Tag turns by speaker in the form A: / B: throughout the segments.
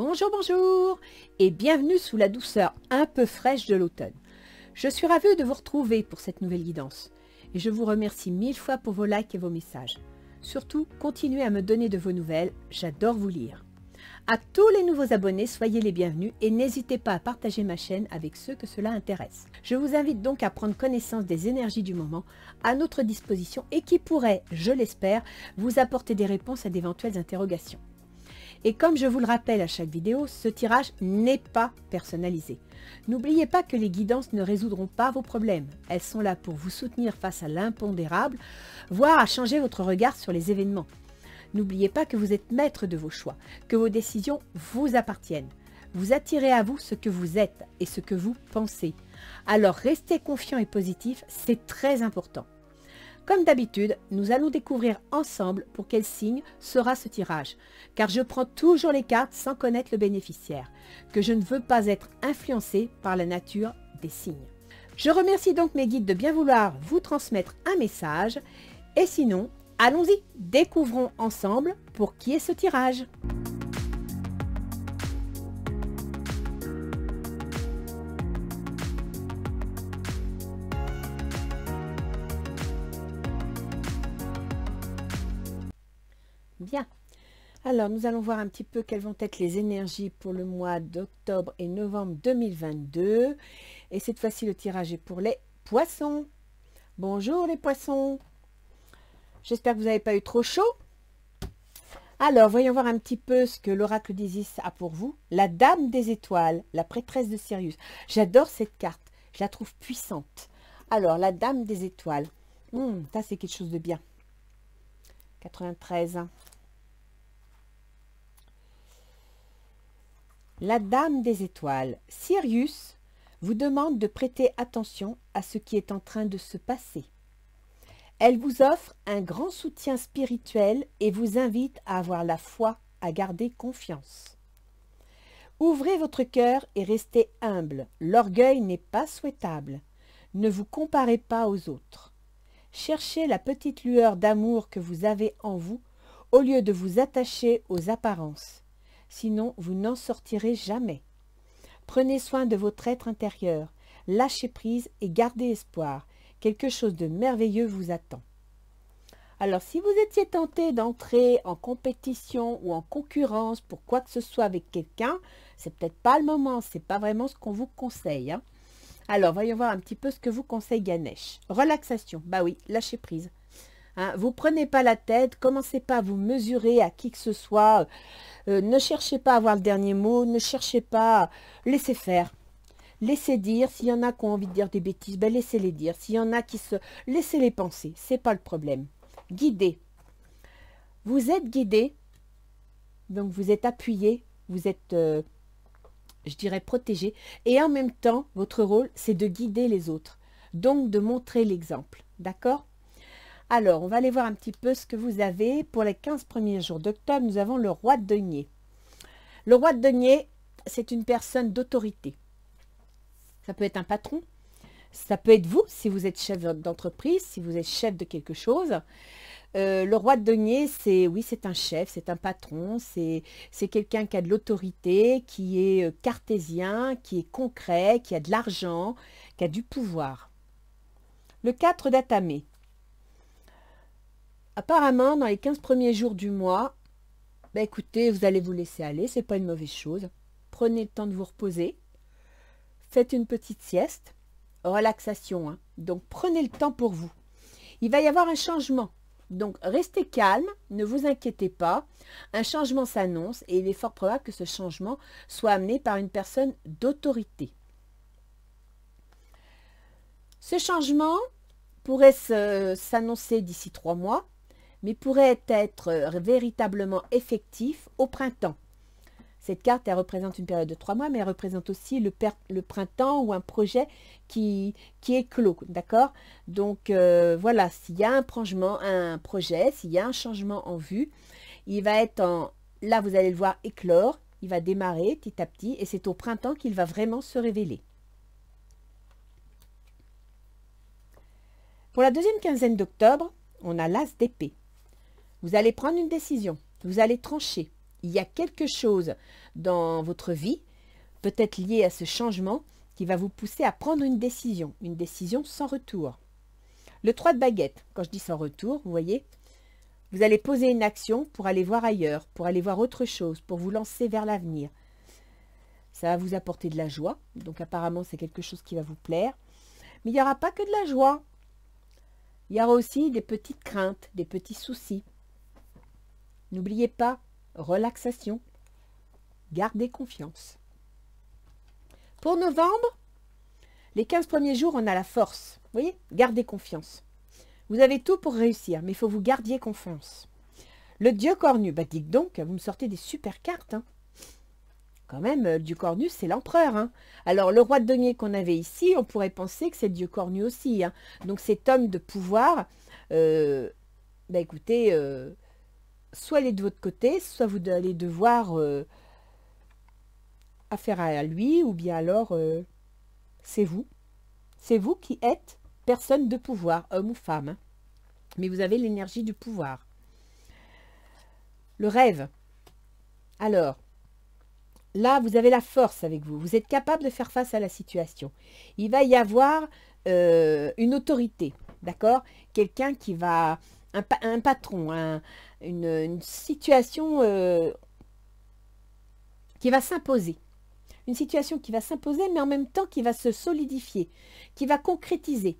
A: Bonjour, bonjour et bienvenue sous la douceur un peu fraîche de l'automne. Je suis ravie de vous retrouver pour cette nouvelle guidance et je vous remercie mille fois pour vos likes et vos messages. Surtout, continuez à me donner de vos nouvelles, j'adore vous lire. À tous les nouveaux abonnés, soyez les bienvenus et n'hésitez pas à partager ma chaîne avec ceux que cela intéresse. Je vous invite donc à prendre connaissance des énergies du moment à notre disposition et qui pourraient, je l'espère, vous apporter des réponses à d'éventuelles interrogations. Et comme je vous le rappelle à chaque vidéo, ce tirage n'est pas personnalisé. N'oubliez pas que les guidances ne résoudront pas vos problèmes. Elles sont là pour vous soutenir face à l'impondérable, voire à changer votre regard sur les événements. N'oubliez pas que vous êtes maître de vos choix, que vos décisions vous appartiennent. Vous attirez à vous ce que vous êtes et ce que vous pensez. Alors restez confiant et positif, c'est très important. Comme d'habitude, nous allons découvrir ensemble pour quel signe sera ce tirage, car je prends toujours les cartes sans connaître le bénéficiaire, que je ne veux pas être influencé par la nature des signes. Je remercie donc mes guides de bien vouloir vous transmettre un message, et sinon, allons-y, découvrons ensemble pour qui est ce tirage. Alors, nous allons voir un petit peu quelles vont être les énergies pour le mois d'octobre et novembre 2022. Et cette fois-ci, le tirage est pour les poissons. Bonjour les poissons. J'espère que vous n'avez pas eu trop chaud. Alors, voyons voir un petit peu ce que l'oracle d'Isis a pour vous. La dame des étoiles, la prêtresse de Sirius. J'adore cette carte, je la trouve puissante. Alors, la dame des étoiles, hmm, ça c'est quelque chose de bien. 93, La Dame des étoiles, Sirius, vous demande de prêter attention à ce qui est en train de se passer. Elle vous offre un grand soutien spirituel et vous invite à avoir la foi, à garder confiance. Ouvrez votre cœur et restez humble. L'orgueil n'est pas souhaitable. Ne vous comparez pas aux autres. Cherchez la petite lueur d'amour que vous avez en vous au lieu de vous attacher aux apparences sinon vous n'en sortirez jamais. Prenez soin de votre être intérieur, lâchez prise et gardez espoir. Quelque chose de merveilleux vous attend. Alors si vous étiez tenté d'entrer en compétition ou en concurrence pour quoi que ce soit avec quelqu'un, c'est peut-être pas le moment, c'est pas vraiment ce qu'on vous conseille. Hein. Alors voyons voir un petit peu ce que vous conseille Ganesh. Relaxation, bah oui, lâchez prise. Hein. vous prenez pas la tête, commencez pas à vous mesurer à qui que ce soit. Euh, ne cherchez pas à avoir le dernier mot, ne cherchez pas, laissez faire. Laissez dire, s'il y en a qui ont envie de dire des bêtises, ben, laissez-les dire. S'il y en a qui se... Laissez-les penser, c'est pas le problème. Guidez. Vous êtes guidé, donc vous êtes appuyé, vous êtes, euh, je dirais, protégé. Et en même temps, votre rôle, c'est de guider les autres, donc de montrer l'exemple. D'accord alors, on va aller voir un petit peu ce que vous avez. Pour les 15 premiers jours d'octobre, nous avons le roi de denier. Le roi de denier, c'est une personne d'autorité. Ça peut être un patron, ça peut être vous, si vous êtes chef d'entreprise, si vous êtes chef de quelque chose. Euh, le roi de denier, c'est oui, c'est un chef, c'est un patron, c'est quelqu'un qui a de l'autorité, qui est euh, cartésien, qui est concret, qui a de l'argent, qui a du pouvoir. Le 4 d'atamé, apparemment, dans les 15 premiers jours du mois, bah, écoutez, vous allez vous laisser aller, c'est pas une mauvaise chose. Prenez le temps de vous reposer. Faites une petite sieste. Relaxation, hein. Donc, prenez le temps pour vous. Il va y avoir un changement. Donc, restez calme, ne vous inquiétez pas. Un changement s'annonce et il est fort probable que ce changement soit amené par une personne d'autorité. Ce changement pourrait s'annoncer d'ici trois mois, mais pourrait être euh, véritablement effectif au printemps. Cette carte, elle représente une période de trois mois, mais elle représente aussi le, printemps ou un projet qui, qui est clos, d'accord Donc, euh, voilà, s'il y a un, un projet, s'il y a un changement en vue, il va être en... Là, vous allez le voir éclore, il va démarrer petit à petit, et c'est au printemps qu'il va vraiment se révéler. Pour la deuxième quinzaine d'octobre, on a l'as d'épée. Vous allez prendre une décision, vous allez trancher. Il y a quelque chose dans votre vie, peut-être lié à ce changement, qui va vous pousser à prendre une décision, une décision sans retour. Le 3 de baguette, quand je dis sans retour, vous voyez, vous allez poser une action pour aller voir ailleurs, pour aller voir autre chose, pour vous lancer vers l'avenir. Ça va vous apporter de la joie, donc apparemment c'est quelque chose qui va vous plaire. Mais il n'y aura pas que de la joie. Il y aura aussi des petites craintes, des petits soucis. N'oubliez pas, relaxation. Gardez confiance. Pour novembre, les 15 premiers jours, on a la force. Vous voyez Gardez confiance. Vous avez tout pour réussir, mais il faut vous gardiez confiance. Le dieu cornu, bah dites donc, vous me sortez des super cartes. Hein. Quand même, euh, le dieu cornu, c'est l'empereur. Hein. Alors, le roi de denier qu'on avait ici, on pourrait penser que c'est le dieu cornu aussi. Hein. Donc, cet homme de pouvoir, euh, bah écoutez, euh, soit est de votre côté, soit vous allez devoir euh, affaire à lui, ou bien alors euh, c'est vous. C'est vous qui êtes personne de pouvoir, homme ou femme. Mais vous avez l'énergie du pouvoir. Le rêve. Alors, là, vous avez la force avec vous. Vous êtes capable de faire face à la situation. Il va y avoir euh, une autorité, d'accord Quelqu'un qui va... Un, un patron, un, une, situation euh, qui va s'imposer. Une situation qui va s'imposer, mais en même temps qui va se solidifier, qui va concrétiser.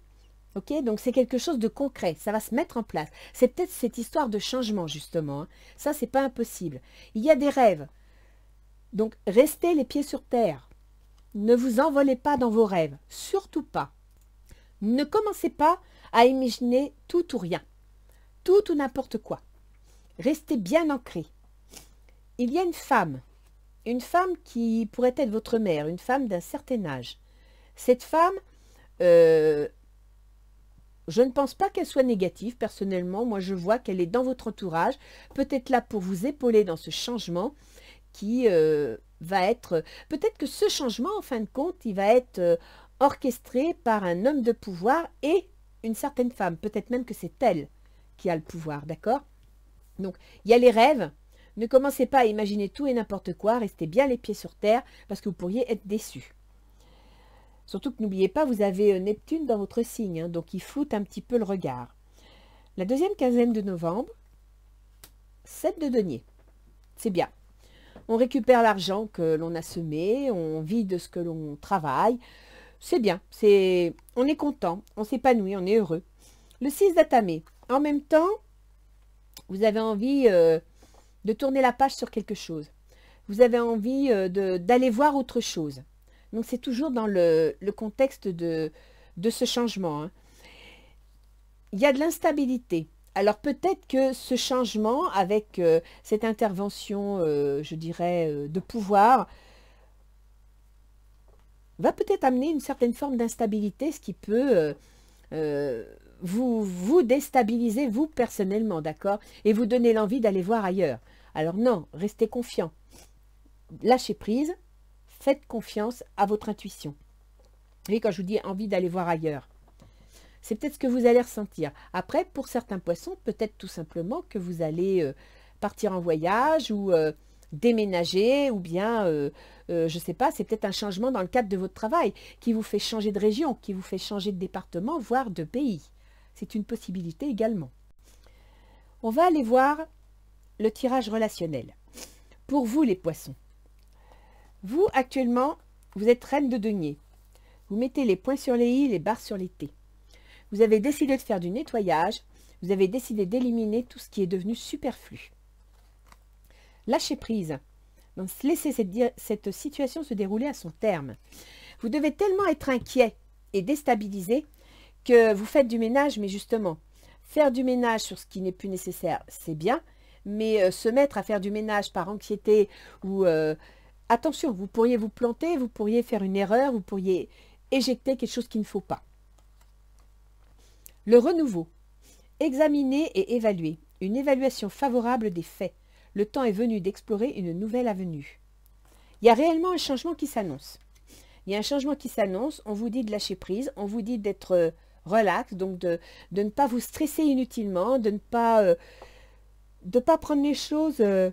A: ok Donc c'est quelque chose de concret, ça va se mettre en place. C'est peut-être cette histoire de changement, justement. Ça, hein. Ça, c'est pas impossible. Il y a des rêves. Donc restez les pieds sur terre. Ne vous envolez pas dans vos rêves, surtout pas. Ne commencez pas à imaginer tout ou rien, tout ou n'importe quoi. Restez bien ancré. Il y a une femme, une femme qui pourrait être votre mère, une femme d'un certain âge. Cette femme, euh, je ne pense pas qu'elle soit négative, personnellement. Moi, je vois qu'elle est dans votre entourage, peut-être là pour vous épauler dans ce changement qui euh, va être... Peut-être que ce changement, en fin de compte, il va être euh, orchestré par un homme de pouvoir et une certaine femme. Peut-être même que c'est elle qui a le pouvoir, d'accord donc, il y a les rêves. Ne commencez pas à imaginer tout et n'importe quoi. Restez bien les pieds sur terre parce que vous pourriez être déçu. Surtout que n'oubliez pas, vous avez euh, Neptune dans votre signe, hein, donc il floute un petit peu le regard. La deuxième quinzaine de novembre, 7 de denier. C'est bien. On récupère l'argent que l'on a semé, on vit de ce que l'on travaille. C'est bien, c'est on est content, on s'épanouit, on est heureux. Le 6 d'atamé. En même temps, vous avez envie euh, de tourner la page sur quelque chose. Vous avez envie euh, d'aller voir autre chose. Donc, c'est toujours dans le, contexte de, de ce changement. Hein. Il y a de l'instabilité. Alors peut-être que ce changement, avec euh, cette intervention, je dirais, de pouvoir, va peut-être amener une certaine forme d'instabilité, ce qui peut euh, vous vous déstabilisez vous personnellement, d'accord Et vous donnez l'envie d'aller voir ailleurs. Alors non, restez confiant. Lâchez prise, faites confiance à votre intuition. Vous voyez, quand je vous dis envie d'aller voir ailleurs, c'est peut-être ce que vous allez ressentir. Après, pour certains poissons, peut-être tout simplement que vous allez euh, partir en voyage ou euh, déménager ou bien, euh, euh, je ne sais pas, c'est peut-être un changement dans le cadre de votre travail qui vous fait changer de région, qui vous fait changer de département, voire de pays. C'est une possibilité également. On va aller voir le tirage relationnel. Pour vous les poissons, vous actuellement, vous êtes reine de denier. Vous mettez les points sur les i, les barres sur les t. Vous avez décidé de faire du nettoyage, vous avez décidé d'éliminer tout ce qui est devenu superflu lâcher prise. Donc, laissez cette, situation se dérouler à son terme. Vous devez tellement être inquiet et déstabilisé que vous faites du ménage, mais justement, faire du ménage sur ce qui n'est plus nécessaire, c'est bien, mais euh, se mettre à faire du ménage par anxiété ou euh, attention, vous pourriez vous planter, vous pourriez faire une erreur, vous pourriez éjecter quelque chose qu'il ne faut pas. Le renouveau. Examiner et évaluer. Une évaluation favorable des faits le temps est venu d'explorer une nouvelle avenue. Il y a réellement un changement qui s'annonce. Il y a un changement qui s'annonce, on vous dit de lâcher prise, on vous dit d'être euh, relax, donc de, ne pas vous stresser inutilement, de ne pas, euh, pas prendre les choses euh,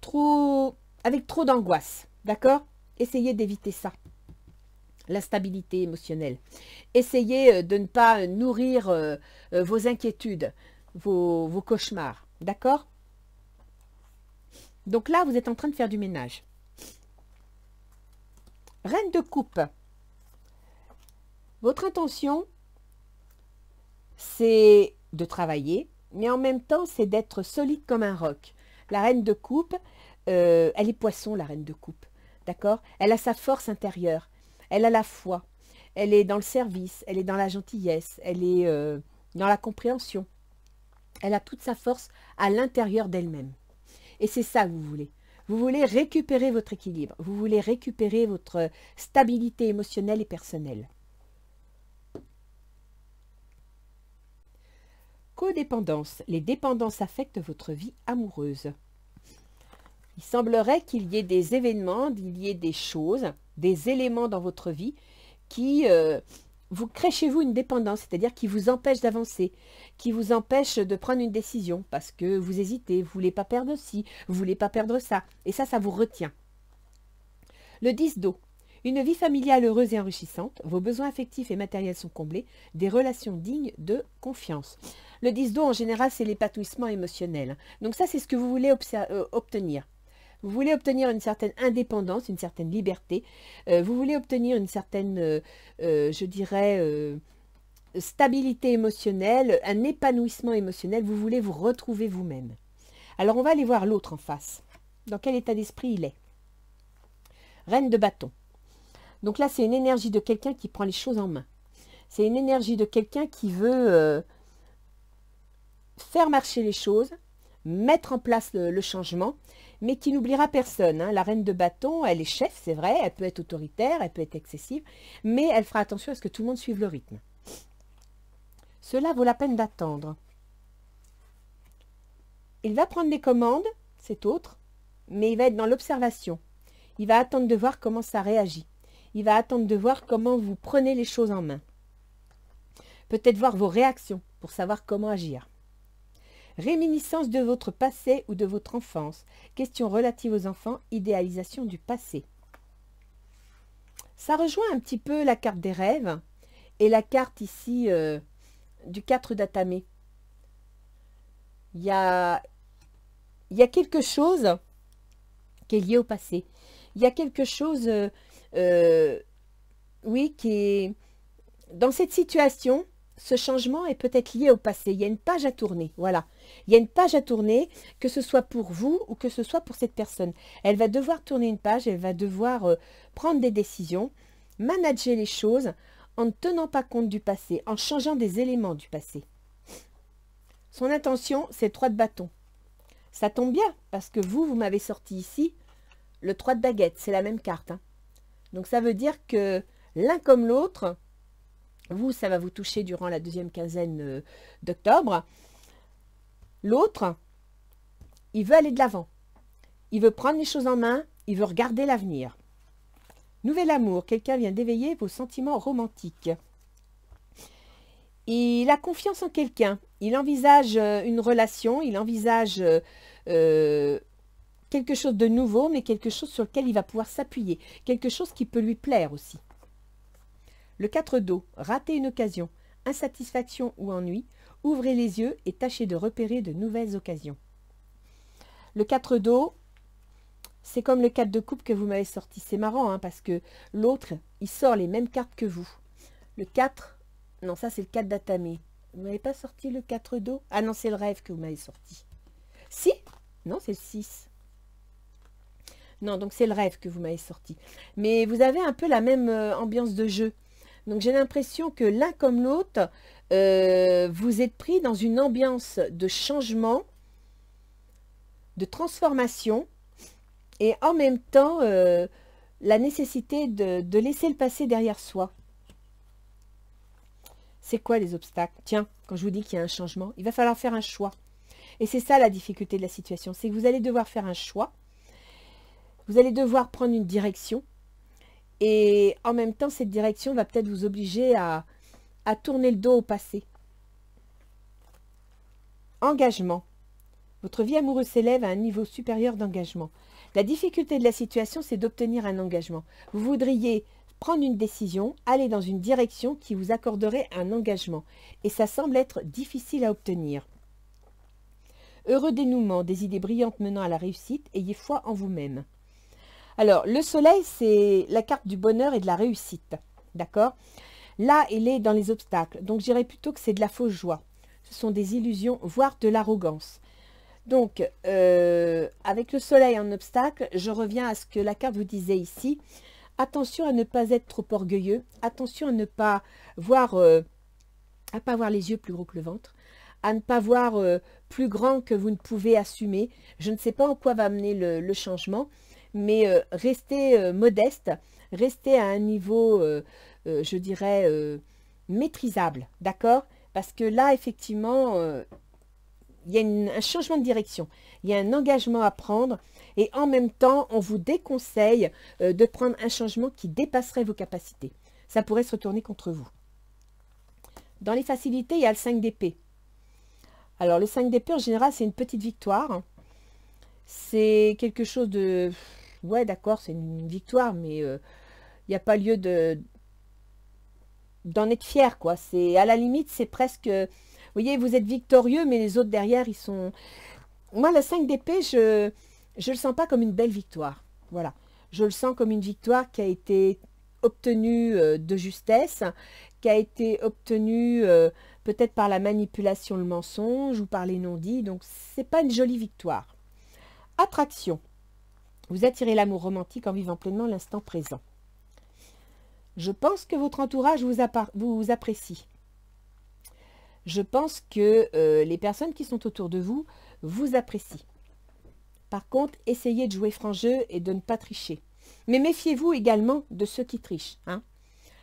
A: trop, avec trop d'angoisse. D'accord Essayez d'éviter ça l'instabilité émotionnelle. Essayez de ne pas nourrir vos inquiétudes, vos, cauchemars. D'accord Donc là, vous êtes en train de faire du ménage. Reine de coupe. Votre intention, c'est de travailler, mais en même temps, c'est d'être solide comme un roc. La reine de coupe, euh, elle est poisson, la reine de coupe. D'accord Elle a sa force intérieure. Elle a la foi. Elle est dans le service. Elle est dans la gentillesse. Elle est euh, dans la compréhension. Elle a toute sa force à l'intérieur d'elle-même. Et c'est ça que vous voulez. Vous voulez récupérer votre équilibre. Vous voulez récupérer votre stabilité émotionnelle et personnelle. Codépendance. Les dépendances affectent votre vie amoureuse. Il semblerait qu'il y ait des événements, qu'il y ait des choses, des éléments dans votre vie qui euh, vous créez chez vous une dépendance, c'est-à-dire qui vous empêche d'avancer, qui vous empêche de prendre une décision parce que vous hésitez, vous voulez pas perdre ci, vous voulez pas perdre ça, et ça, ça vous retient. Le 10 d'eau. Une vie familiale heureuse et enrichissante, vos besoins affectifs et matériels sont comblés, des relations dignes de confiance. Le 10 d'eau, en général, c'est l'épatouissement émotionnel. Donc ça, c'est ce que vous voulez euh, obtenir. Vous voulez obtenir une certaine indépendance, une certaine liberté. Euh, vous voulez obtenir une certaine, euh, euh, je dirais, stabilité émotionnelle, un épanouissement émotionnel. Vous voulez vous retrouver vous-même. Alors on va aller voir l'autre en face. Dans quel état d'esprit il est Reine de bâton. Donc là, c'est une énergie de quelqu'un qui prend les choses en main. C'est une énergie de quelqu'un qui veut faire marcher les choses, mettre en place le changement mais qui n'oubliera personne. Hein. La reine de bâton, elle est chef, c'est vrai, elle peut être autoritaire, elle peut être excessive, mais elle fera attention à ce que tout le monde suive le rythme. Cela vaut la peine d'attendre. Il va prendre les commandes, c'est autre, mais il va être dans l'observation. Il va attendre de voir comment ça réagit. Il va attendre de voir comment vous prenez les choses en main. Peut-être voir vos réactions pour savoir comment agir. Réminiscence de votre passé ou de votre enfance. Question relative aux enfants, idéalisation du passé. Ça rejoint un petit peu la carte des rêves et la carte ici euh, du 4 d'Atamé. Il y a, quelque chose qui est lié au passé. Il y a quelque chose, euh, euh, oui, qui est... Dans cette situation, ce changement est peut-être lié au passé. Il y a une page à tourner, voilà. Il y a une page à tourner, que ce soit pour vous ou que ce soit pour cette personne. Elle va devoir tourner une page, elle va devoir euh, prendre des décisions, manager les choses en ne tenant pas compte du passé, en changeant des éléments du passé. Son intention, c'est trois de bâton. Ça tombe bien, parce que vous, vous m'avez sorti ici le 3 de baguette, c'est la même carte. Hein. Donc ça veut dire que l'un comme l'autre, vous, ça va vous toucher durant la deuxième quinzaine euh, d'octobre. L'autre, il veut aller de l'avant. Il veut prendre les choses en main, il veut regarder l'avenir. Nouvel amour, quelqu'un vient d'éveiller vos sentiments romantiques. Il a confiance en quelqu'un, il envisage euh, une relation, il envisage euh, euh, quelque chose de nouveau, mais quelque chose sur lequel il va pouvoir s'appuyer, quelque chose qui peut lui plaire aussi. Le 4 dos, rater une occasion, insatisfaction ou ennui, Ouvrez les yeux et tâchez de repérer de nouvelles occasions. Le 4 d'eau, c'est comme le 4 de coupe que vous m'avez sorti. C'est marrant hein, parce que l'autre, il sort les mêmes cartes que vous. Le 4, non, ça c'est le 4 d'atamé. Vous n'avez pas sorti le 4 d'eau Ah non, c'est le rêve que vous m'avez sorti. Si Non, c'est le 6. Non, donc c'est le rêve que vous m'avez sorti. Mais vous avez un peu la même euh, ambiance de jeu. Donc j'ai l'impression que l'un comme l'autre, euh, vous êtes pris dans une ambiance de changement, de transformation, et en même temps, euh, la nécessité de, de, laisser le passé derrière soi. C'est quoi les obstacles Tiens, quand je vous dis qu'il y a un changement, il va falloir faire un choix. Et c'est ça la difficulté de la situation, c'est que vous allez devoir faire un choix, vous allez devoir prendre une direction, et en même temps, cette direction va peut-être vous obliger à, à tourner le dos au passé. Engagement. Votre vie amoureuse s'élève à un niveau supérieur d'engagement. La difficulté de la situation, c'est d'obtenir un engagement. Vous voudriez prendre une décision, aller dans une direction qui vous accorderait un engagement. Et ça semble être difficile à obtenir. Heureux dénouement, des idées brillantes menant à la réussite, ayez foi en vous-même. Alors, le soleil, c'est la carte du bonheur et de la réussite. D'accord Là, il est dans les obstacles. Donc, je dirais plutôt que c'est de la fausse joie. Ce sont des illusions, voire de l'arrogance. Donc, euh, avec le soleil en obstacle, je reviens à ce que la carte vous disait ici. Attention à ne pas être trop orgueilleux. Attention à ne pas voir, euh, à pas voir les yeux plus gros que le ventre. À ne pas voir euh, plus grand que vous ne pouvez assumer. Je ne sais pas en quoi va amener le changement, mais restez modeste. Restez à un niveau euh, je dirais, euh, maîtrisable, d'accord Parce que là, effectivement, euh, il y a un changement de direction, il y a un engagement à prendre, et en même temps, on vous déconseille de prendre un changement qui dépasserait vos capacités. Ça pourrait se retourner contre vous. Dans les facilités, il y a le 5 d'épée. Alors, le 5 d'épée, en général, c'est une petite victoire. C'est quelque chose de... Ouais, d'accord, c'est une victoire, mais il n'y a pas lieu de, d'en être fier, quoi. C'est à la limite, c'est presque, vous voyez, vous êtes victorieux, mais les autres derrière, ils sont. Moi, la 5 d'épée, je ne le sens pas comme une belle victoire. Voilà, je le sens comme une victoire qui a été obtenue euh, de justesse, qui a été obtenue euh, peut-être par la manipulation, le mensonge ou par les non-dits. Donc, c'est pas une jolie victoire. Attraction. Vous attirez l'amour romantique en vivant pleinement l'instant présent. Je pense que votre entourage vous, apprécie. Je pense que euh, les personnes qui sont autour de vous vous apprécient. Par contre, essayez de jouer franc jeu et de ne pas tricher. Mais méfiez-vous également de ceux qui trichent. Hein.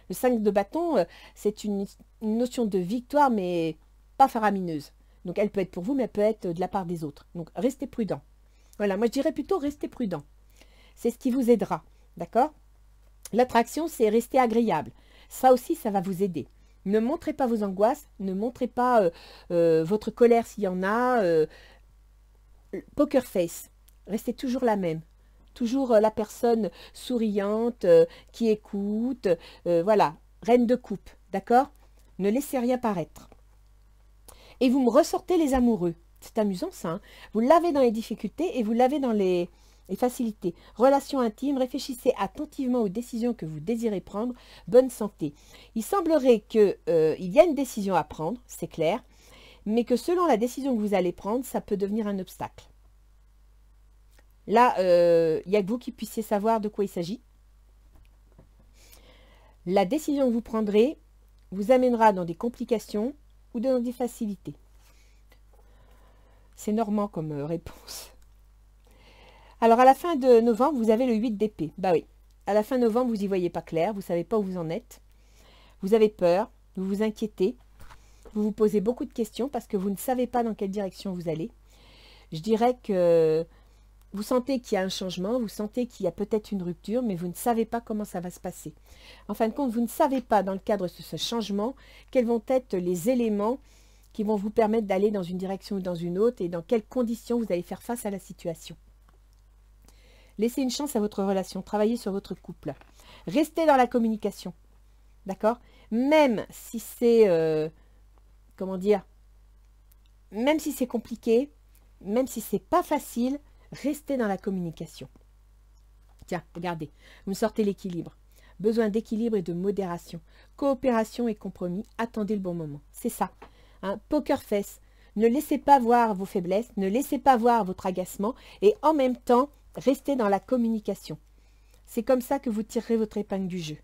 A: Le 5 de bâton, euh, c'est une, notion de victoire, mais pas faramineuse. Donc elle peut être pour vous, mais elle peut être de la part des autres. Donc restez prudent. Voilà, moi je dirais plutôt restez prudent. C'est ce qui vous aidera. D'accord L'attraction, c'est rester agréable. Ça aussi, ça va vous aider. Ne montrez pas vos angoisses, ne montrez pas euh, euh, votre colère s'il y en a. Euh, poker face, restez toujours la même. Toujours la personne souriante, qui écoute, voilà, reine de coupe, d'accord Ne laissez rien paraître. Et vous me ressortez les amoureux. C'est amusant ça. Hein vous l'avez dans les difficultés et vous l'avez dans les, et facilité. Relations intimes, réfléchissez attentivement aux décisions que vous désirez prendre. Bonne santé. Il semblerait qu'il euh, y a une décision à prendre, c'est clair, mais que selon la décision que vous allez prendre, ça peut devenir un obstacle. Là, euh, il n'y a que vous qui puissiez savoir de quoi il s'agit. La décision que vous prendrez vous amènera dans des complications ou dans des facilités. C'est normand comme euh, réponse. Alors à la fin de novembre, vous avez le 8 d'épée. Bah oui, à la fin novembre, vous n'y voyez pas clair, vous ne savez pas où vous en êtes. Vous avez peur, vous vous inquiétez, vous vous posez beaucoup de questions parce que vous ne savez pas dans quelle direction vous allez. Je dirais que vous sentez qu'il y a un changement, vous sentez qu'il y a peut-être une rupture, mais vous ne savez pas comment ça va se passer. En fin de compte, vous ne savez pas dans le cadre de ce changement quels vont être les éléments qui vont vous permettre d'aller dans une direction ou dans une autre et dans quelles conditions vous allez faire face à la situation. Laissez une chance à votre relation. Travaillez sur votre couple. Restez dans la communication. D'accord Même si c'est... Euh, comment dire Même si c'est compliqué, même si c'est pas facile, restez dans la communication. Tiens, regardez. Vous me sortez l'équilibre. Besoin d'équilibre et de modération. Coopération et compromis. Attendez le bon moment. C'est ça. Hein, poker face. Ne laissez pas voir vos faiblesses, ne laissez pas voir votre agacement et en même temps, Restez dans la communication. C'est comme ça que vous tirerez votre épingle du jeu.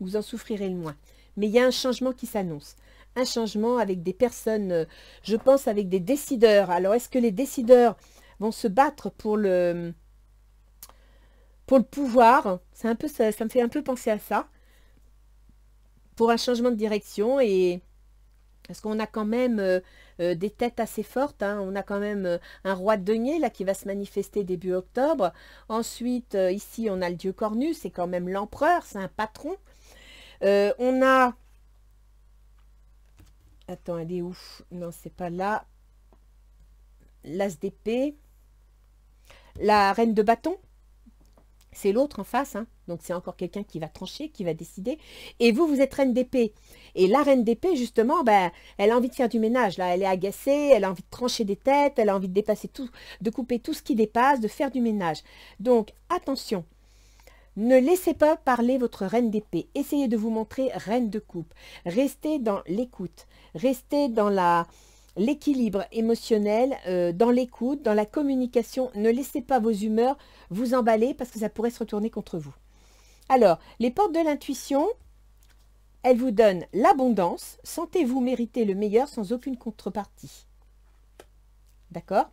A: Vous en souffrirez le moins. Mais il y a un changement qui s'annonce. Un changement avec des personnes, euh, je pense avec des décideurs. Alors, est-ce que les décideurs vont se battre pour le, pour le pouvoir un peu, ça, ça me fait un peu penser à ça. Pour un changement de direction et parce qu'on a quand même euh, euh, des têtes assez fortes. Hein. On a quand même euh, un roi de denier là, qui va se manifester début octobre. Ensuite, ici, on a le dieu Cornu. C'est quand même l'empereur. C'est un patron. on a... Attends, elle est où Non, c'est pas là. L'as d'épée. La reine de bâton c'est l'autre en face, hein. donc c'est encore quelqu'un qui va trancher, qui va décider. Et vous, vous êtes reine d'épée. Et la reine d'épée, justement, ben, elle a envie de faire du ménage. Là, elle est agacée, elle a envie de trancher des têtes, elle a envie de dépasser tout, de couper tout ce qui dépasse, de faire du ménage. Donc attention, ne laissez pas parler votre reine d'épée. Essayez de vous montrer reine de coupe. Restez dans l'écoute. Restez dans la, l'équilibre émotionnel euh, dans l'écoute, dans la communication. Ne laissez pas vos humeurs vous emballer parce que ça pourrait se retourner contre vous. Alors, les portes de l'intuition, elles vous donnent l'abondance. Sentez-vous mériter le meilleur sans aucune contrepartie. D'accord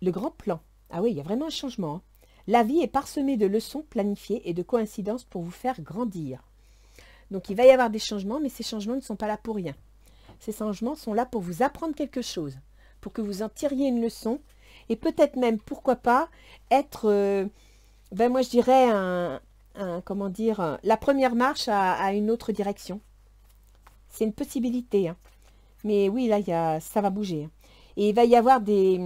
A: Le grand plan. Ah oui, il y a vraiment un changement. Hein. La vie est parsemée de leçons planifiées et de coïncidences pour vous faire grandir. Donc il va y avoir des changements, mais ces changements ne sont pas là pour rien. Ces changements sont là pour vous apprendre quelque chose, pour que vous en tiriez une leçon, et peut-être même, pourquoi pas, être, euh, ben moi je dirais, un, comment dire, la première marche à, une autre direction. C'est une possibilité. Hein. Mais oui, là, ça va bouger. Hein. Et il va y avoir des...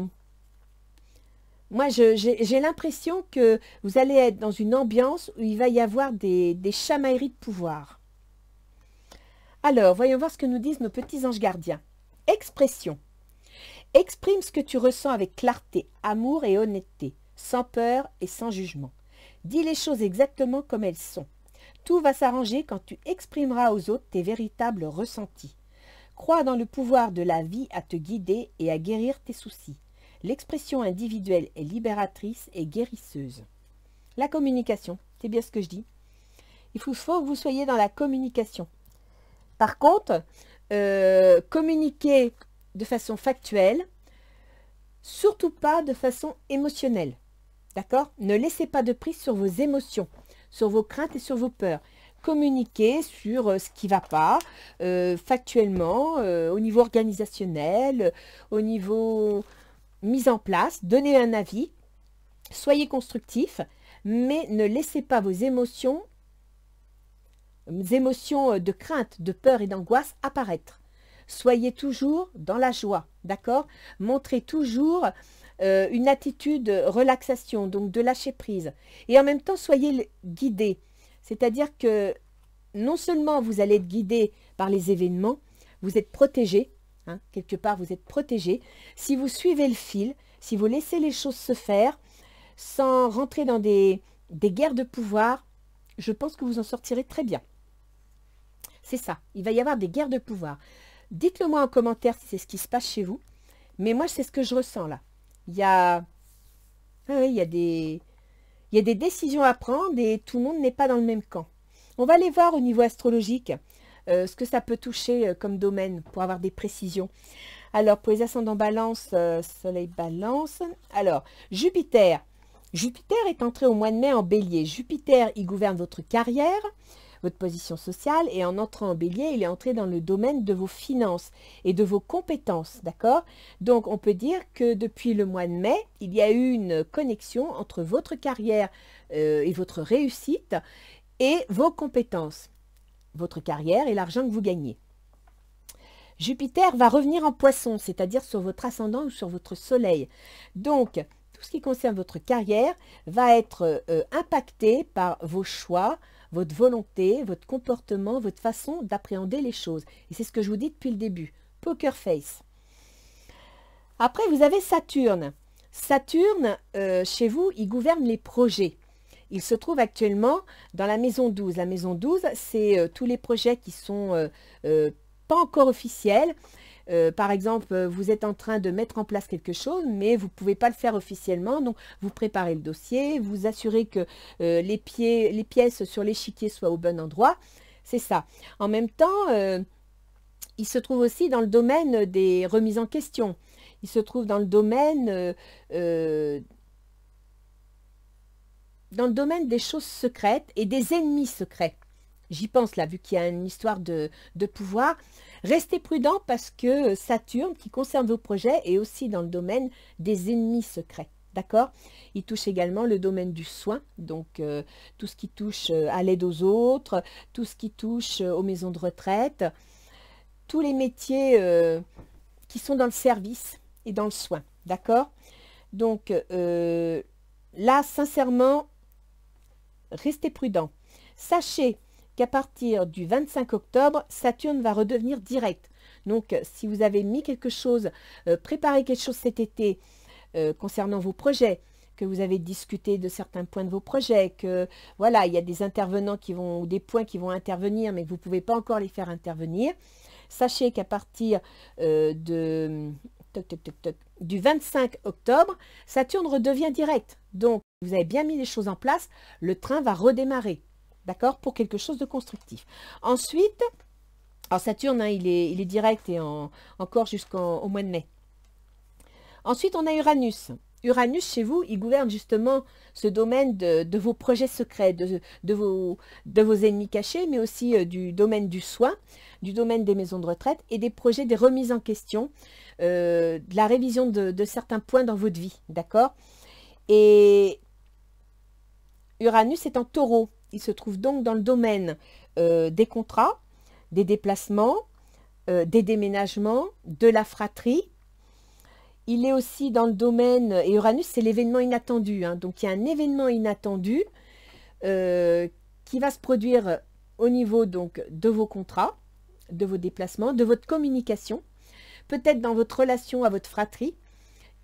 A: Moi, j'ai l'impression que vous allez être dans une ambiance où il va y avoir des, des chamailleries de pouvoir. Alors, voyons voir ce que nous disent nos petits anges gardiens. Expression. Exprime ce que tu ressens avec clarté, amour et honnêteté, sans peur et sans jugement. Dis les choses exactement comme elles sont. Tout va s'arranger quand tu exprimeras aux autres tes véritables ressentis. Crois dans le pouvoir de la vie à te guider et à guérir tes soucis. L'expression individuelle est libératrice et guérisseuse. La communication, c'est bien ce que je dis. Il faut, que vous soyez dans la communication. Par contre, communiquez euh, communiquer de façon factuelle, surtout pas de façon émotionnelle. D'accord Ne laissez pas de prise sur vos émotions, sur vos craintes et sur vos peurs. Communiquez sur euh, ce qui ne va pas, euh, factuellement, au niveau organisationnel, au niveau mise en place, donnez un avis, soyez constructif, mais ne laissez pas vos émotions euh, émotions euh, de crainte, de peur et d'angoisse apparaître. Soyez toujours dans la joie, d'accord Montrez toujours euh, une attitude relaxation, donc de lâcher prise. Et en même temps, soyez guidé. C'est-à-dire que non seulement vous allez être guidé par les événements, vous êtes protégé, hein, quelque part vous êtes protégé. Si vous suivez le fil, si vous laissez les choses se faire, sans rentrer dans des guerres de pouvoir, je pense que vous en sortirez très bien. C'est ça. Il va y avoir des guerres de pouvoir. Dites-le moi en commentaire si c'est ce qui se passe chez vous. Mais moi, c'est ce que je ressens là. Il y a, ah il des, il y a des décisions à prendre et tout le monde n'est pas dans le même camp. On va aller voir au niveau astrologique euh, ce que ça peut toucher euh, comme domaine pour avoir des précisions. Alors, pour les ascendants balance, euh, soleil balance. Alors, Jupiter. Jupiter est entré au mois de mai en bélier. Jupiter, il gouverne votre carrière votre position sociale, et en entrant en bélier, il est entré dans le domaine de vos finances et de vos compétences, d'accord Donc on peut dire que depuis le mois de mai, il y a eu une connexion entre votre carrière euh, et votre réussite et vos compétences, votre carrière et l'argent que vous gagnez. Jupiter va revenir en poisson, c'est-à-dire sur votre ascendant ou sur votre soleil. Donc, tout ce qui concerne votre carrière va être euh, impacté par vos choix, votre volonté, votre comportement, votre façon d'appréhender les choses. Et c'est ce que je vous dis depuis le début. Poker face. Après, vous avez Saturne. Saturne, euh, chez vous, il gouverne les projets. Il se trouve actuellement dans la maison 12. La maison 12, c'est euh, tous les projets qui sont euh, pas encore officiels, euh, par exemple, euh, vous êtes en train de mettre en place quelque chose, mais vous ne pouvez pas le faire officiellement. Donc, vous préparez le dossier, vous assurez que euh, les, pièces sur l'échiquier soient au bon endroit. C'est ça. En même temps, il se trouve aussi dans le domaine des remises en question. Il se trouve dans le domaine dans le domaine des choses secrètes et des ennemis secrets j'y pense là, vu qu'il y a une histoire de, pouvoir, restez prudent parce que Saturne, qui concerne vos projets, est aussi dans le domaine des ennemis secrets. D'accord Il touche également le domaine du soin, donc euh, tout ce qui touche euh, à l'aide aux autres, tout ce qui touche euh, aux maisons de retraite, tous les métiers qui sont dans le service et dans le soin. D'accord Donc là, sincèrement, restez prudent. Sachez qu'à partir du 25 octobre, Saturne va redevenir direct. Donc, euh, si vous avez mis quelque chose, euh, préparé quelque chose cet été euh, concernant vos projets, que vous avez discuté de certains points de vos projets, que voilà, il y a des intervenants qui vont, ou des points qui vont intervenir, mais que vous ne pouvez pas encore les faire intervenir. Sachez qu'à partir du 25 octobre, Saturne redevient direct. Donc, vous avez bien mis les choses en place, le train va redémarrer d'accord Pour quelque chose de constructif. Ensuite, alors Saturne, hein, il, est, direct et encore jusqu'au mois de mai. Ensuite, on a Uranus. Uranus, chez vous, il gouverne justement ce domaine de, vos projets secrets, de, vos, ennemis cachés, mais aussi euh, du domaine du soin, du domaine des maisons de retraite et des projets, des remises en question, euh, de la révision de, certains points dans votre vie, d'accord Et Uranus est en taureau il se trouve donc dans le domaine euh, des contrats, des déplacements, euh, des déménagements, de la fratrie. Il est aussi dans le domaine, et Uranus, c'est l'événement inattendu. Hein. donc il y a un événement inattendu euh, qui va se produire au niveau donc de vos contrats, de vos déplacements, de votre communication, peut-être dans votre relation à votre fratrie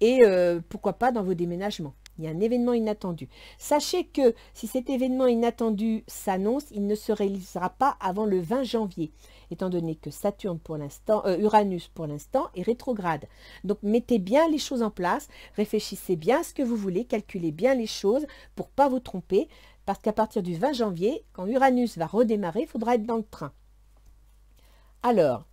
A: et pourquoi pas dans vos déménagements. Il y a un événement inattendu. Sachez que si cet événement inattendu s'annonce, il ne se réalisera pas avant le 20 janvier, étant donné que Saturne pour l'instant, euh, Uranus pour l'instant est rétrograde. Donc mettez bien les choses en place, réfléchissez bien à ce que vous voulez, calculez bien les choses pour pas vous tromper, parce qu'à partir du 20 janvier, quand Uranus va redémarrer, il faudra être dans le train. Alors,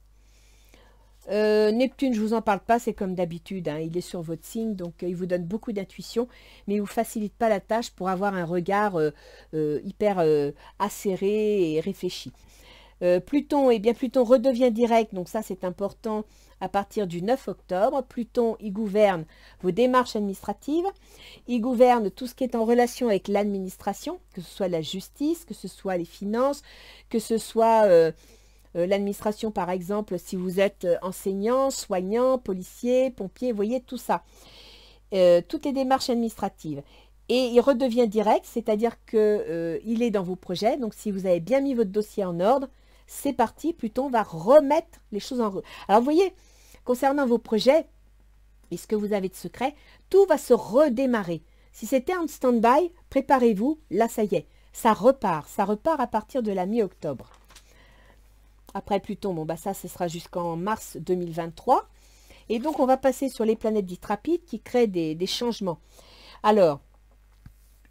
A: euh, Neptune, je ne vous en parle pas, c'est comme d'habitude, hein. il est sur votre signe, donc euh, il vous donne beaucoup d'intuition, mais il ne vous facilite pas la tâche pour avoir un regard euh, hyper acéré et réfléchi. Pluton, et eh bien Pluton redevient direct, donc ça c'est important à partir du 9 octobre. Pluton, il gouverne vos démarches administratives, il gouverne tout ce qui est en relation avec l'administration, que ce soit la justice, que ce soit les finances, que ce soit euh, l'administration, par exemple, si vous êtes euh, enseignant, soignant, policier, pompier, vous voyez tout ça. Euh, toutes les démarches administratives. Et il redevient direct, c'est-à-dire qu'il est dans vos projets. Donc, si vous avez bien mis votre dossier en ordre, c'est parti, Pluton va remettre les choses en route. Alors, vous voyez, concernant vos projets et ce que vous avez de secret, tout va se redémarrer. Si c'était en stand-by, préparez-vous, là ça y est, ça repart, ça repart à partir de la mi-octobre. Après Pluton, bon, bah ça, ce sera jusqu'en mars 2023. Et donc, on va passer sur les planètes dites rapides qui créent des, changements. Alors,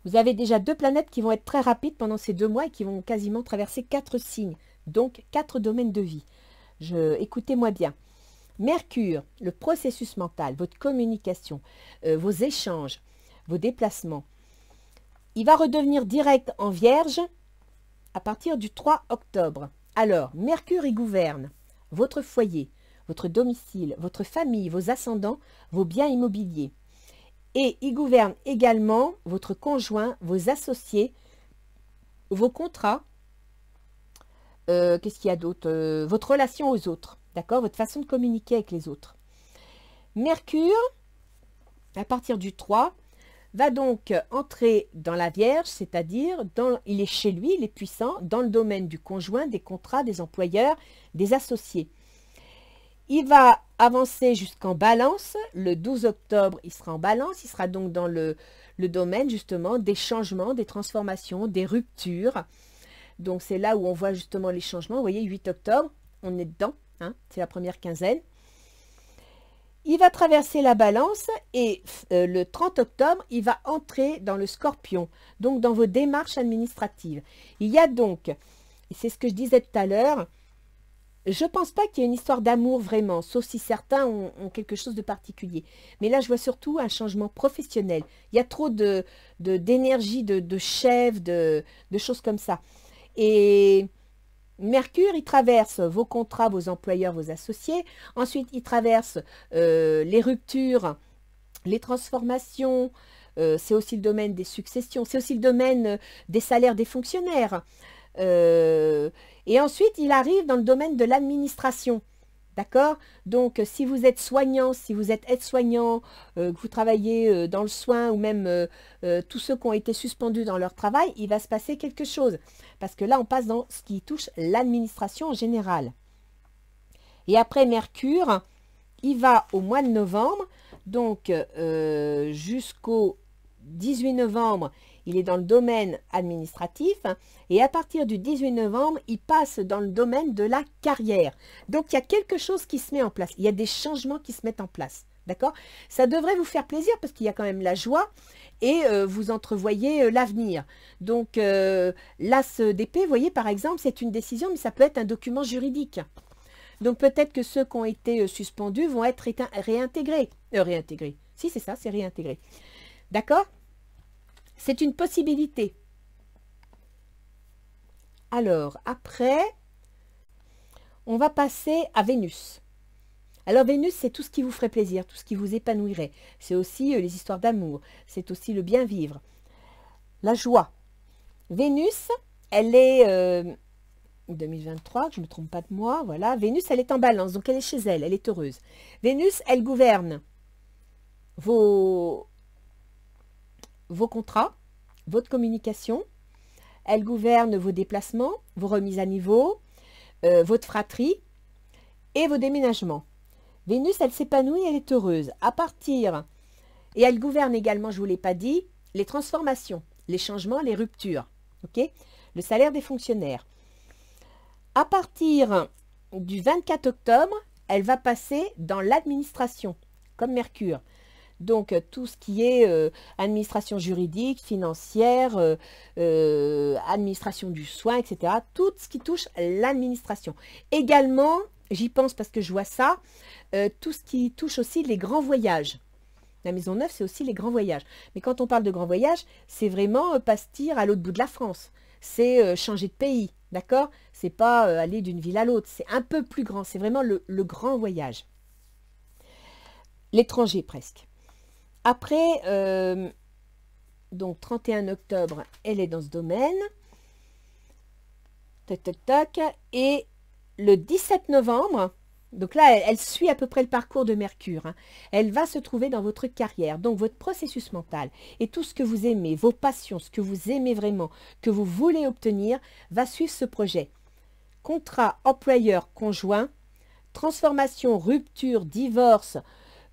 A: vous avez déjà deux planètes qui vont être très rapides pendant ces deux mois et qui vont quasiment traverser quatre signes, donc quatre domaines de vie. Écoutez-moi bien. Mercure, le processus mental, votre communication, euh, vos échanges, vos déplacements. Il va redevenir direct en vierge à partir du 3 octobre. Alors, Mercure y gouverne votre foyer, votre domicile, votre famille, vos ascendants, vos biens immobiliers. Et il gouverne également votre conjoint, vos associés, vos contrats, euh, qu'est-ce qu'il y a d'autre euh, Votre relation aux autres, d'accord Votre façon de communiquer avec les autres. Mercure, à partir du 3, va donc entrer dans la Vierge, c'est-à-dire il est chez lui, il est puissant, dans le domaine du conjoint, des contrats, des employeurs, des associés. Il va avancer jusqu'en balance. Le 12 octobre, il sera en balance. Il sera donc dans le, domaine justement des changements, des transformations, des ruptures. Donc c'est là où on voit justement les changements. Vous voyez, 8 octobre, on est dedans. Hein, c'est la première quinzaine. Il va traverser la balance et euh, le 30 octobre, il va entrer dans le scorpion, donc dans vos démarches administratives. Il y a donc, et c'est ce que je disais tout à l'heure, je ne pense pas qu'il y ait une histoire d'amour vraiment, sauf si certains ont, quelque chose de particulier. Mais là, je vois surtout un changement professionnel. Il y a trop d'énergie, de, d'énergie de, chef, de, choses comme ça. Et Mercure, il traverse vos contrats, vos employeurs, vos associés. Ensuite, il traverse euh, les ruptures, les transformations. Euh, c'est aussi le domaine des successions. C'est aussi le domaine euh, des salaires des fonctionnaires. et ensuite, il arrive dans le domaine de l'administration. D'accord Donc, si vous êtes soignant, si vous êtes aide-soignant, que vous travaillez dans le soin ou même tous ceux qui ont été suspendus dans leur travail, il va se passer quelque chose parce que là, on passe dans ce qui touche l'administration en général. Et après Mercure, il va au mois de novembre, donc euh, jusqu'au 18 novembre, il est dans le domaine administratif et à partir du 18 novembre, il passe dans le domaine de la carrière. Donc, il y a quelque chose qui se met en place, il y a des changements qui se mettent en place. D'accord Ça devrait vous faire plaisir parce qu'il y a quand même la joie et euh, vous entrevoyez euh, l'avenir. Donc euh, l'AS d'épée, vous voyez par exemple, c'est une décision, mais ça peut être un document juridique. Donc peut-être que ceux qui ont été suspendus vont être réintégrés. réintégrés. Si, c'est ça, c'est réintégré. D'accord C'est une possibilité. Alors, après, on va passer à Vénus. Alors Vénus, c'est tout ce qui vous ferait plaisir, tout ce qui vous épanouirait. C'est aussi euh, les histoires d'amour, c'est aussi le bien vivre, la joie. Vénus, elle est... 2023, euh, je me trompe pas de moi, voilà. Vénus, elle est en balance, donc elle est chez elle, elle est heureuse. Vénus, elle gouverne vos, vos contrats, votre communication. Elle gouverne vos déplacements, vos remises à niveau, euh, votre fratrie et vos déménagements. Vénus, elle s'épanouit, elle est heureuse. À partir, et elle gouverne également, je ne vous l'ai pas dit, les transformations, les changements, les ruptures. ok le salaire des fonctionnaires. À partir du 24 octobre, elle va passer dans l'administration, comme Mercure. Donc euh, tout ce qui est euh, administration juridique, financière, euh, administration du soin, etc. Tout ce qui touche l'administration. Également j'y pense parce que je vois ça, euh, tout ce qui touche aussi les grands voyages. La maison neuve, c'est aussi les grands voyages. Mais quand on parle de grands voyages, c'est vraiment euh, pastir à l'autre bout de la France. C'est euh, changer de pays, d'accord C'est pas aller d'une ville à l'autre. C'est un peu plus grand. C'est vraiment le, grand voyage. L'étranger presque. Après, donc 31 octobre, elle est dans ce domaine. Tac, toc, toc. Et le 17 novembre, donc là, elle, suit à peu près le parcours de Mercure. Hein, elle va se trouver dans votre carrière, donc votre processus mental et tout ce que vous aimez, vos passions, ce que vous aimez vraiment, que vous voulez obtenir, va suivre ce projet. Contrat employeur conjoint, transformation, rupture, divorce,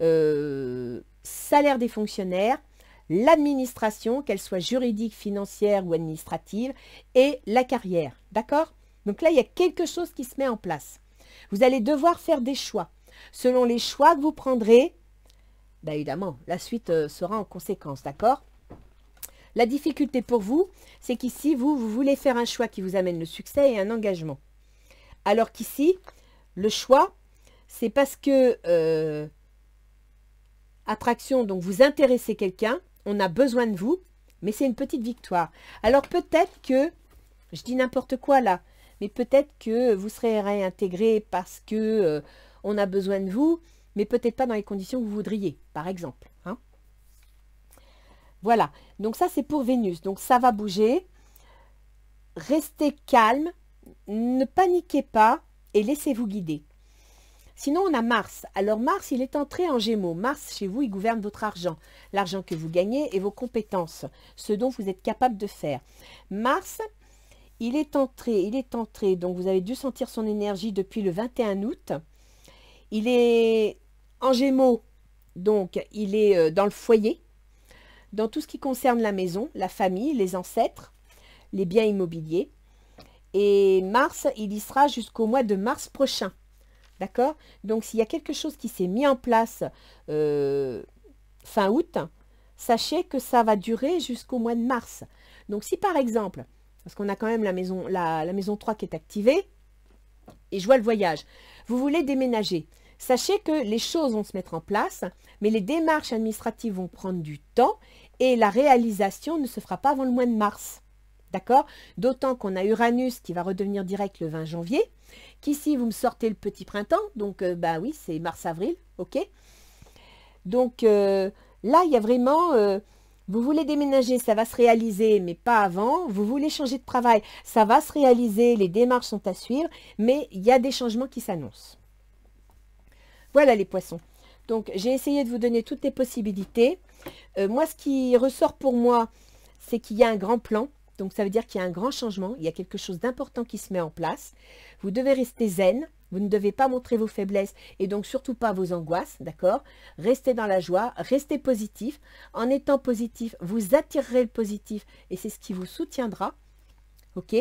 A: euh, salaire des fonctionnaires, l'administration, qu'elle soit juridique, financière ou administrative, et la carrière. D'accord donc là, il y a quelque chose qui se met en place. Vous allez devoir faire des choix. Selon les choix que vous prendrez, bah, évidemment, la suite euh, sera en conséquence, d'accord La difficulté pour vous, c'est qu'ici, vous, vous voulez faire un choix qui vous amène le succès et un engagement. Alors qu'ici, le choix, c'est parce que euh, attraction, donc vous intéressez quelqu'un, on a besoin de vous, mais c'est une petite victoire. Alors peut-être que, je dis n'importe quoi là, mais peut-être que vous serez réintégré parce que euh, on a besoin de vous, mais peut-être pas dans les conditions que vous voudriez, par exemple. Hein. Voilà, donc ça c'est pour Vénus, donc ça va bouger. Restez calme, ne paniquez pas et laissez-vous guider. Sinon, on a Mars. Alors Mars, il est entré en Gémeaux. Mars, chez vous, il gouverne votre argent, l'argent que vous gagnez et vos compétences, ce dont vous êtes capable de faire. Mars, il est entré, il est entré, donc vous avez dû sentir son énergie depuis le 21 août. Il est en gémeaux, donc il est euh, dans le foyer, dans tout ce qui concerne la maison, la famille, les ancêtres, les biens immobiliers. Et Mars, il y sera jusqu'au mois de mars prochain. D'accord Donc s'il y a quelque chose qui s'est mis en place euh, fin août, sachez que ça va durer jusqu'au mois de mars. Donc si par exemple, parce qu'on a quand même la maison, la, maison 3 qui est activée, et je vois le voyage. Vous voulez déménager. Sachez que les choses vont se mettre en place, mais les démarches administratives vont prendre du temps et la réalisation ne se fera pas avant le mois de mars. D'accord D'autant qu'on a Uranus qui va redevenir direct le 20 janvier, qu'ici vous me sortez le petit printemps, donc euh, bah oui, c'est mars-avril, ok Donc euh, là, il y a vraiment euh, vous voulez déménager, ça va se réaliser, mais pas avant. Vous voulez changer de travail, ça va se réaliser, les démarches sont à suivre, mais il y a des changements qui s'annoncent. Voilà les poissons. Donc, j'ai essayé de vous donner toutes les possibilités. Euh, moi, ce qui ressort pour moi, c'est qu'il y a un grand plan. Donc, ça veut dire qu'il y a un grand changement. Il y a quelque chose d'important qui se met en place. Vous devez rester zen. Vous ne devez pas montrer vos faiblesses et donc surtout pas vos angoisses, d'accord Restez dans la joie, restez positif. En étant positif, vous attirerez le positif et c'est ce qui vous soutiendra, ok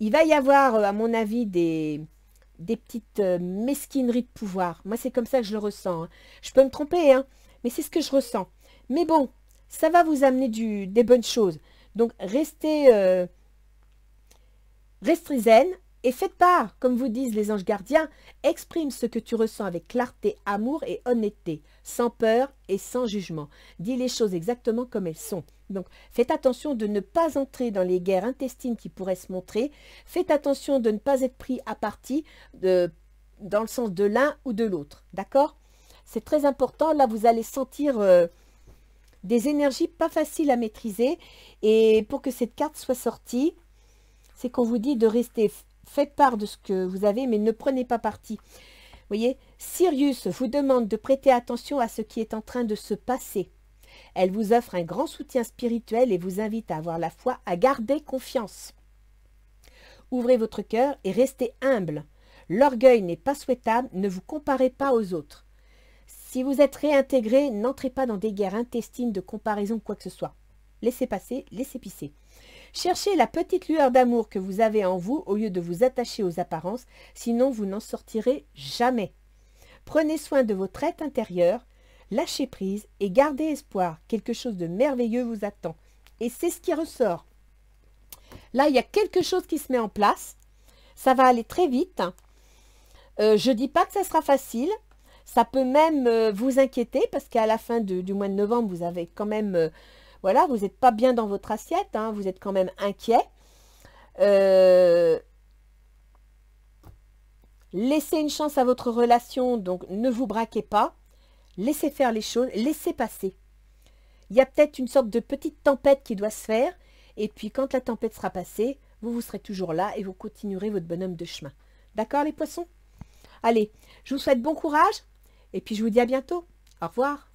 A: Il va y avoir, euh, à mon avis, des, des petites euh, mesquineries de pouvoir. Moi, c'est comme ça que je le ressens. Hein. Je peux me tromper, hein, mais c'est ce que je ressens. Mais bon, ça va vous amener des bonnes choses. Donc, restez, euh, restez zen, et faites part, comme vous disent les anges gardiens, exprime ce que tu ressens avec clarté, amour et honnêteté, sans peur et sans jugement. Dis les choses exactement comme elles sont. Donc faites attention de ne pas entrer dans les guerres intestines qui pourraient se montrer. Faites attention de ne pas être pris à partie dans le sens de l'un ou de l'autre. D'accord C'est très important. Là, vous allez sentir euh, des énergies pas faciles à maîtriser. Et pour que cette carte soit sortie, c'est qu'on vous dit de rester faites part de ce que vous avez, mais ne prenez pas parti. Vous voyez, Sirius vous demande de prêter attention à ce qui est en train de se passer. Elle vous offre un grand soutien spirituel et vous invite à avoir la foi, à garder confiance. Ouvrez votre cœur et restez humble. L'orgueil n'est pas souhaitable, ne vous comparez pas aux autres. Si vous êtes réintégré, n'entrez pas dans des guerres intestines de comparaison quoi que ce soit. Laissez passer, laissez pisser. Cherchez la petite lueur d'amour que vous avez en vous au lieu de vous attacher aux apparences, sinon vous n'en sortirez jamais. Prenez soin de votre être intérieur, lâchez prise et gardez espoir. Quelque chose de merveilleux vous attend. Et c'est ce qui ressort. Là, il y a quelque chose qui se met en place. Ça va aller très vite. Euh, je ne dis pas que ça sera facile. Ça peut même euh, vous inquiéter parce qu'à la fin du mois de novembre, vous avez quand même... Euh, voilà, vous n'êtes pas bien dans votre assiette, hein, vous êtes quand même inquiet. Euh, laissez une chance à votre relation, donc ne vous braquez pas. Laissez faire les choses, laissez passer. Il y a peut-être une sorte de petite tempête qui doit se faire, et puis quand la tempête sera passée, vous, vous serez toujours là et vous continuerez votre bonhomme de chemin. D'accord les poissons Allez, je vous souhaite bon courage, et puis je vous dis à bientôt. Au revoir.